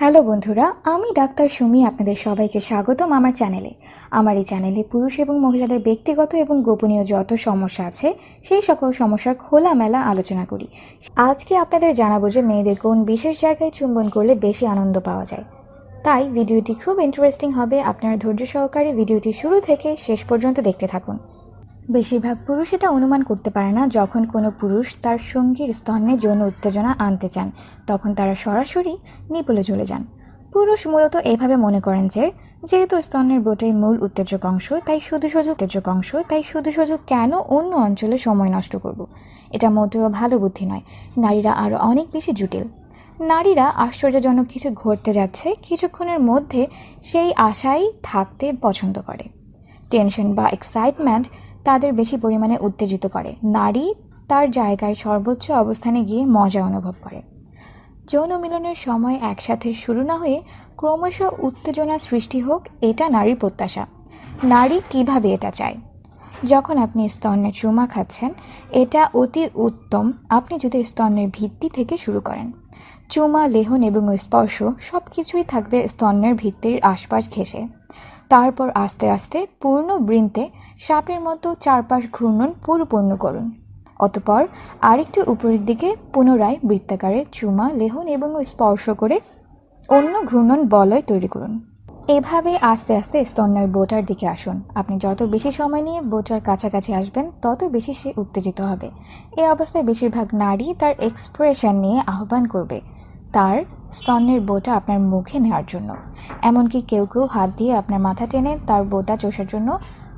Hello বন্ধুরা আমি doctor Sumi আপনাদের সবাইকে স্বাগতম আমার চ্যানেলে আমার এই চ্যানেলে পুরুষ এবং মহিলাদের ব্যক্তিগত এবং গোপনীয় যত সমস্যা আছে সেই সকল সমস্যার খোলামেলা আলোচনা করি আজকে আপনাদের জানাবো যে মেয়েদের কোন বিশেষ জায়গায় চুম্বন করলে বেশি আনন্দ পাওয়া যায় তাই ভিডিওটি খুব ইন্টারেস্টিং হবে আপনারা ধৈর্য সহকারে ভিডিওটি শুরু থেকে শেষ পর্যন্ত দেখতে থাকুন বেশিরভাগ পুরুষ এটা অনুমান করতে পারে না যখন কোনো পুরুষ তার সঙ্গীর স্তনে যৌন উত্তেজনা আনতে চান তখন তারা সরাসরি নিপলে চলে যান পুরুষ মূলত এইভাবে মনে করেন যে যেহেতু স্তনের বোটেই মূল উত্তেজক অংশ তাই শুধু শুধু উত্তেজক অংশ তাই শুধু শুধু কেন অন্য অঞ্চলে সময় নষ্ট করব। এটা মোটেও ভালো বুদ্ধি নয় নারীরা আরও অনেক বেশি জটিল নারীরা আশ্চর্যজনক কিছু ঘটতে যাচ্ছে কিছুক্ষণের মধ্যে সেই আশাই থাকতে পছন্দ করে টেনশন বা এক্সাইটমেন্ট তাদের বেশি পরিমাণে উত্তেজিত করে নারী তার জায়গায় সর্বোচ্চ অবস্থানে গিয়ে মজা অনুভব করে যৌন মিলনের সময় একসাথে শুরু না হয়ে ক্রমশ উত্তেজনা সৃষ্টি হোক এটা নারীর প্রত্যাশা নারী কিভাবে এটা চায় যখন আপনি স্তন্যে চুমা খাচ্ছেন এটা অতি উত্তম আপনি যদি স্তন্যের ভিত্তি থেকে শুরু করেন চুমা লেহন এবং স্পর্শ সব কিছুই থাকবে স্তন্যের ভিত্তির আশপাশ ঘেঁষে তারপর আস্তে আস্তে পূর্ণ বৃন্তে সাপের মতো চারপাশ ঘূর্ণন পরিপূর্ণ করুন অতপর আরেকটি উপরের দিকে পুনরায় বৃত্তাকারে চুমা লেহন এবং স্পর্শ করে অন্য ঘূর্ণন বলয় তৈরি করুন এভাবে আস্তে আস্তে স্তন্যের বোটার দিকে আসুন আপনি যত বেশি সময় নিয়ে বোটার কাছাকাছি আসবেন তত বেশি সে উত্তেজিত হবে এ অবস্থায় বেশিরভাগ নারী তার এক্সপ্রেশন নিয়ে আহ্বান করবে তার স্তনের বোটা আপনার মুখে নেওয়ার জন্য এমনকি কেউ কেউ হাত দিয়ে আপনার মাথা টেনে তার বোটা চষার জন্য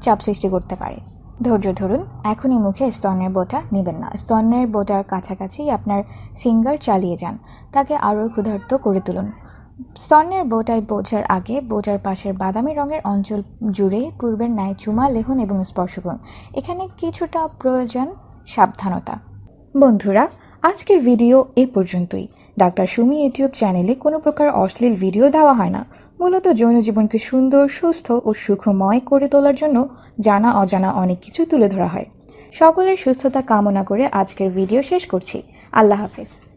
চাপ সৃষ্টি করতে পারে ধৈর্য ধরুন এখনই মুখে স্তনের বোটা নেবেন না স্তনের বোটার কাছাকাছি আপনার সিঙ্গার চালিয়ে যান তাকে আরও ক্ষুধার্ত করে তুলুন স্তনের বোটায় বোঝার আগে বোটার পাশের বাদামি রঙের অঞ্চল জুড়ে পূর্বের ন্যায় চুমা লেহুন এবং স্পর্শ করুন এখানে কিছুটা প্রয়োজন সাবধানতা বন্ধুরা আজকের ভিডিও এ পর্যন্তই ডাক্তার সুমি ইউটিউব চ্যানেলে কোনো প্রকার অশ্লীল ভিডিও দেওয়া হয় না মূলত যৌন জীবনকে সুন্দর সুস্থ ও সুখময় করে তোলার জন্য জানা অজানা অনেক কিছু তুলে ধরা হয় সকলের সুস্থতা কামনা করে আজকের ভিডিও শেষ করছি আল্লাহ হাফেজ